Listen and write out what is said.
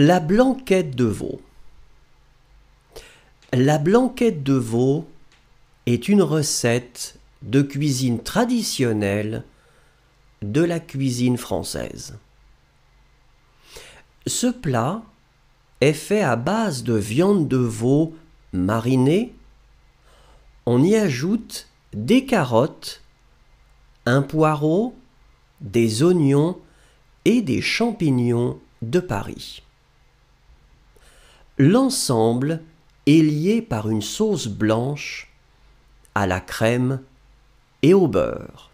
La blanquette de veau. La blanquette de veau est une recette de cuisine traditionnelle de la cuisine française. Ce plat est fait à base de viande de veau marinée. On y ajoute des carottes, un poireau, des oignons et des champignons de Paris l'ensemble est lié par une sauce blanche à la crème et au beurre.